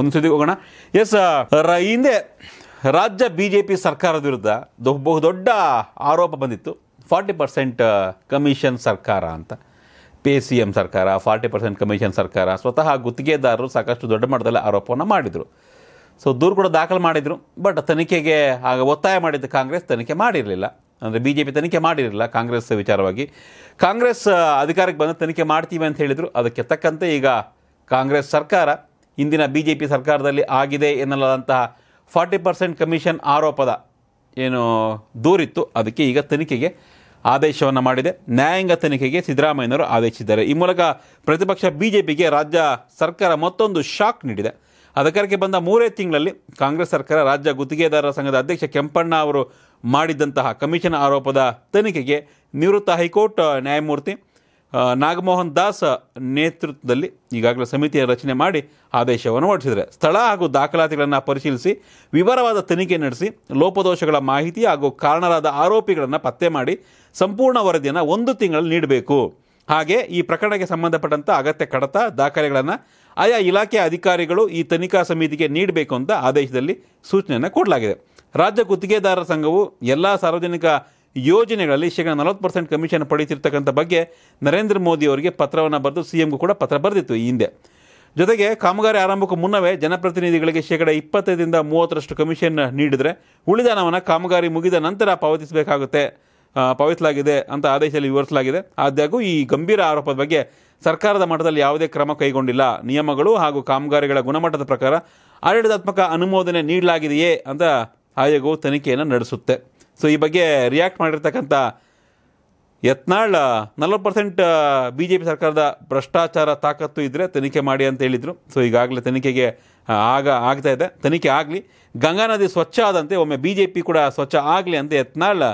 ಒಂದು ಸುದ್ದಿಗೆ ಹೋಗೋಣ ಎಸ್ ಹಿಂದೆ ರಾಜ್ಯ ಬಿ ಜೆ ಪಿ ಸರ್ಕಾರದ ವಿರುದ್ಧ ಬಹುದೊಡ್ಡ ಆರೋಪ ಬಂದಿತ್ತು ಫಾರ್ಟಿ ಪರ್ಸೆಂಟ್ ಕಮಿಷನ್ ಸರ್ಕಾರ ಅಂತ ಪಿ ಸಿ ಎಂ ಸರ್ಕಾರ ಫಾರ್ಟಿ ಪರ್ಸೆಂಟ್ ಕಮಿಷನ್ ಸರ್ಕಾರ ಸ್ವತಃ ಗುತ್ತಿಗೆದಾರರು ಸಾಕಷ್ಟು ದೊಡ್ಡ ಮಟ್ಟದಲ್ಲಿ ಆರೋಪವನ್ನು ಮಾಡಿದರು ಸೊ ದೂರು ಕೂಡ ದಾಖಲು ಮಾಡಿದರು ಬಟ್ ತನಿಖೆಗೆ ಆಗ ಒತ್ತಾಯ ಮಾಡಿದ್ದ ಕಾಂಗ್ರೆಸ್ ತನಿಖೆ ಮಾಡಿರಲಿಲ್ಲ ಅಂದರೆ ಬಿ ಜೆ ಪಿ ತನಿಖೆ ಮಾಡಿರಲಿಲ್ಲ ಕಾಂಗ್ರೆಸ್ ವಿಚಾರವಾಗಿ ಕಾಂಗ್ರೆಸ್ ಅಧಿಕಾರಕ್ಕೆ ಬಂದ ತನಿಖೆ ಮಾಡ್ತೀವಿ ಅಂತ ಹೇಳಿದರು ಅದಕ್ಕೆ ತಕ್ಕಂತೆ ಈಗ ಕಾಂಗ್ರೆಸ್ ಸರ್ಕಾರ ಇಂದಿನ ಬಿ ಜೆ ಪಿ ಸರ್ಕಾರದಲ್ಲಿ ಆಗಿದೆ ಎನ್ನಲಾದಂತಹ ಫಾರ್ಟಿ ಪರ್ಸೆಂಟ್ ಕಮಿಷನ್ ಆರೋಪದ ಏನು ದೂರಿತ್ತು ಅದಕ್ಕೆ ಈಗ ತನಿಖೆಗೆ ಆದೇಶವನ್ನು ಮಾಡಿದೆ ನ್ಯಾಯಾಂಗ ತನಿಖೆಗೆ ಸಿದ್ದರಾಮಯ್ಯನವರು ಆದೇಶಿಸಿದ್ದಾರೆ ಈ ಮೂಲಕ ಪ್ರತಿಪಕ್ಷ ಬಿ ಜೆ ಪಿಗೆ ರಾಜ್ಯ ಸರ್ಕಾರ ಮತ್ತೊಂದು ಶಾಕ್ ನೀಡಿದೆ ಅಧಿಕಾರಕ್ಕೆ ಬಂದ ಮೂರೇ ತಿಂಗಳಲ್ಲಿ ಕಾಂಗ್ರೆಸ್ ಸರ್ಕಾರ ರಾಜ್ಯ ಗುತ್ತಿಗೆದಾರರ ಸಂಘದ ಅಧ್ಯಕ್ಷ ಕೆಂಪಣ್ಣ ಅವರು ಮಾಡಿದ್ದಂತಹ ಕಮಿಷನ್ ಆರೋಪದ ತನಿಖೆಗೆ ನಿವೃತ್ತ ಹೈಕೋರ್ಟ್ ನ್ಯಾಯಮೂರ್ತಿ ನಾಗಮೋಹನ್ ದಾಸ್ ನೇತೃತ್ವದಲ್ಲಿ ಈಗಾಗಲೇ ಸಮಿತಿಯ ರಚನೆ ಮಾಡಿ ಆದೇಶವನ್ನು ಹೊರಡಿಸಿದರೆ ಸ್ಥಳ ಹಾಗೂ ದಾಖಲಾತಿಗಳನ್ನು ಪರಿಶೀಲಿಸಿ ವಿವರವಾದ ತನಿಖೆ ನಡೆಸಿ ಲೋಪದೋಷಗಳ ಮಾಹಿತಿ ಹಾಗೂ ಕಾರಣರಾದ ಆರೋಪಿಗಳನ್ನು ಪತ್ತೆ ಮಾಡಿ ಸಂಪೂರ್ಣ ವರದಿಯನ್ನು ಒಂದು ತಿಂಗಳಲ್ಲಿ ನೀಡಬೇಕು ಹಾಗೆ ಈ ಪ್ರಕರಣಕ್ಕೆ ಸಂಬಂಧಪಟ್ಟಂಥ ಅಗತ್ಯ ಕಡತ ದಾಖಲೆಗಳನ್ನು ಆಯಾ ಇಲಾಖೆಯ ಅಧಿಕಾರಿಗಳು ಈ ತನಿಖಾ ಸಮಿತಿಗೆ ನೀಡಬೇಕು ಅಂತ ಆದೇಶದಲ್ಲಿ ಸೂಚನೆಯನ್ನು ಕೊಡಲಾಗಿದೆ ರಾಜ್ಯ ಗುತ್ತಿಗೆದಾರರ ಸಂಘವು ಎಲ್ಲ ಸಾರ್ವಜನಿಕ ಯೋಜನೆಗಳಲ್ಲಿ ಶೇಕಡ ನಲವತ್ತು ಪರ್ಸೆಂಟ್ ಕಮಿಷನ್ ಪಡೀತಿರ್ತಕ್ಕಂಥ ಬಗ್ಗೆ ನರೇಂದ್ರ ಮೋದಿ ಅವರಿಗೆ ಪತ್ರವನ್ನು ಬರೆದು ಸಿ ಎಂಗೂ ಕೂಡ ಪತ್ರ ಬರೆದಿತ್ತು ಈ ಹಿಂದೆ ಜೊತೆಗೆ ಕಾಮಗಾರಿ ಆರಂಭಕ್ಕೂ ಮುನ್ನವೇ ಜನಪ್ರತಿನಿಧಿಗಳಿಗೆ ಶೇಕಡ ಇಪ್ಪತ್ತೈದರಿಂದ ಮೂವತ್ತರಷ್ಟು ಕಮಿಷನ್ ನೀಡಿದರೆ ಉಳಿದ ಹಣವನ್ನು ಕಾಮಗಾರಿ ಮುಗಿದ ನಂತರ ಪಾವತಿಸಬೇಕಾಗುತ್ತೆ ಪಾವತಿಸಲಾಗಿದೆ ಅಂತ ಆದೇಶದಲ್ಲಿ ವಿವರಿಸಲಾಗಿದೆ ಆದಾಗ್ಯೂ ಈ ಗಂಭೀರ ಆರೋಪದ ಬಗ್ಗೆ ಸರ್ಕಾರದ ಮಟ್ಟದಲ್ಲಿ ಯಾವುದೇ ಕ್ರಮ ಕೈಗೊಂಡಿಲ್ಲ ನಿಯಮಗಳು ಹಾಗೂ ಕಾಮಗಾರಿಗಳ ಗುಣಮಟ್ಟದ ಪ್ರಕಾರ ಆಡಳಿತಾತ್ಮಕ ಅನುಮೋದನೆ ನೀಡಲಾಗಿದೆಯೇ ಅಂತ ಆಯೋಗವು ತನಿಖೆಯನ್ನು ನಡೆಸುತ್ತೆ ಸೊ ಈ ಬಗ್ಗೆ ರಿಯಾಕ್ಟ್ ಮಾಡಿರ್ತಕ್ಕಂಥ ಯತ್ನಾಳ್ ನಲ್ವತ್ತು ಪರ್ಸೆಂಟ್ ಬಿ ಜೆ ಪಿ ಸರ್ಕಾರದ ಭ್ರಷ್ಟಾಚಾರ ತಾಕತ್ತು ಇದ್ದರೆ ತನಿಖೆ ಮಾಡಿ ಅಂತ ಹೇಳಿದರು ಸೊ ಈಗಾಗಲೇ ತನಿಖೆಗೆ ಆಗ ಆಗ್ತಾ ಇದೆ ತನಿಖೆ ಆಗಲಿ ಗಂಗಾ ನದಿ ಸ್ವಚ್ಛ ಆದಂತೆ ಒಮ್ಮೆ ಬಿ ಜೆ ಪಿ ಕೂಡ ಸ್ವಚ್ಛ ಆಗಲಿ ಅಂತ ಯತ್ನಾಳ್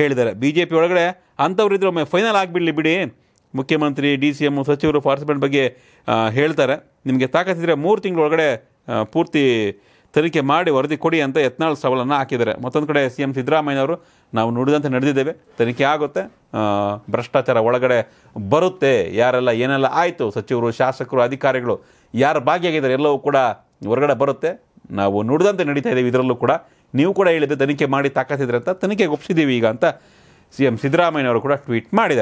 ಹೇಳಿದ್ದಾರೆ ಬಿ ಜೆ ಪಿ ಒಳಗಡೆ ಅಂಥವ್ರಿದ್ರೆ ಒಮ್ಮೆ ಫೈನಲ್ ಆಗಿಬಿಡಲಿ ಬಿಡಿ ಮುಖ್ಯಮಂತ್ರಿ ಡಿ ಸಿ ಎಮ್ ಸಚಿವರು ಪಾರ್ಟಿಸಿಪೆಂಟ್ ಬಗ್ಗೆ ಹೇಳ್ತಾರೆ ನಿಮಗೆ ತಾಕತ್ತಿದ್ರೆ ಮೂರು ತಿಂಗಳೊಳಗಡೆ ಪೂರ್ತಿ ತನಿಖೆ ಮಾಡಿ ವರದಿ ಕೊಡಿ ಅಂತ ಯತ್ನಾಳ್ ಸವಾಲನ್ನು ಹಾಕಿದ್ದಾರೆ ಮತ್ತೊಂದು ಕಡೆ ಸಿ ಎಂ ಸಿದ್ದರಾಮಯ್ಯವರು ನಾವು ನುಡಿದಂತೆ ನಡೆದಿದ್ದೇವೆ ತನಿಖೆ ಆಗುತ್ತೆ ಭ್ರಷ್ಟಾಚಾರ ಒಳಗಡೆ ಬರುತ್ತೆ ಯಾರೆಲ್ಲ ಏನೆಲ್ಲ ಆಯಿತು ಸಚಿವರು ಶಾಸಕರು ಅಧಿಕಾರಿಗಳು ಯಾರು ಭಾಗಿಯಾಗಿದ್ದಾರೆ ಎಲ್ಲವೂ ಕೂಡ ಹೊರಗಡೆ ಬರುತ್ತೆ ನಾವು ನುಡಿದಂತೆ ನಡೀತಾ ಇದ್ದೀವಿ ಇದರಲ್ಲೂ ಕೂಡ ನೀವು ಕೂಡ ಹೇಳಿದ್ದೆ ತನಿಖೆ ಮಾಡಿ ತಾಕತ್ತಿದ್ರೆ ಅಂತ ತನಿಖೆಗೆ ಒಪ್ಪಿಸಿದ್ದೀವಿ ಈಗ ಅಂತ ಸಿ ಎಂ ಸಿದ್ದರಾಮಯ್ಯವರು ಕೂಡ ಟ್ವೀಟ್ ಮಾಡಿದ್ದಾರೆ